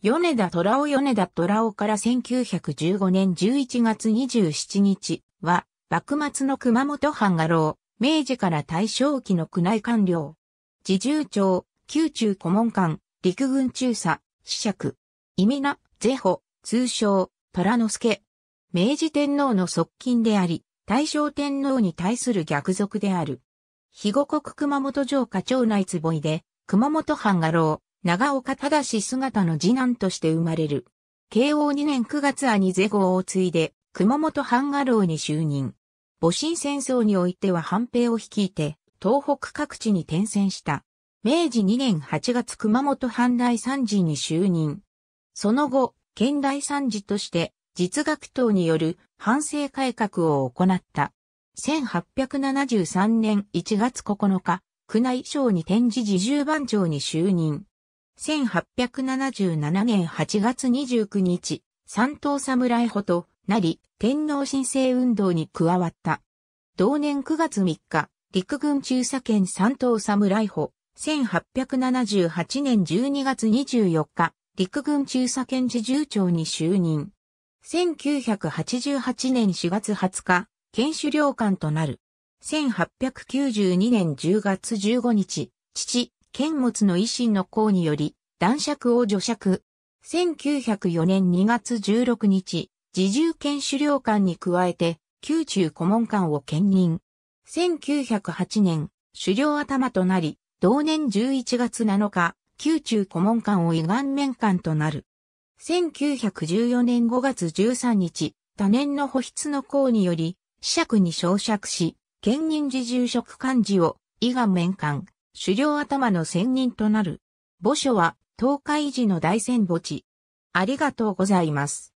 米田虎ネ米田虎オから1915年11月27日は、幕末の熊本藩画廊、明治から大正期の宮内官僚。自重長、宮中顧問官、陸軍中佐、子爵。意味な、ゼホ、通称、虎之助。明治天皇の側近であり、大正天皇に対する逆賊である。肥後国熊本城下町内坪井で、熊本藩画廊、長岡忠姿の次男として生まれる。慶応2年9月兄是号を継いで、熊本半画楼に就任。戊辰戦争においては反平を率いて、東北各地に転戦した。明治2年8月熊本藩大参事に就任。その後、県大参事として、実学等による反省改革を行った。1873年1月9日、宮内省に展示自重番長に就任。1877年8月29日、三島侍補となり、天皇申請運動に加わった。同年9月3日、陸軍中佐県三島侍補、1878年12月24日、陸軍中佐県自重長に就任。1988年4月20日、県首領官となる。1892年10月15日、父、剣物の維新の功により、男爵を除爵。1904年2月16日、自重剣狩猟官に加えて、宮中顧問官を兼任。1908年、狩猟頭となり、同年11月7日、宮中顧問官を胃がん面官となる。1914年5月13日、多年の保筆の功により、死爵に昇釈し、兼任自重職幹事を、伊賀面官、狩猟頭の専任となる。墓所は東海寺の大戦墓地。ありがとうございます。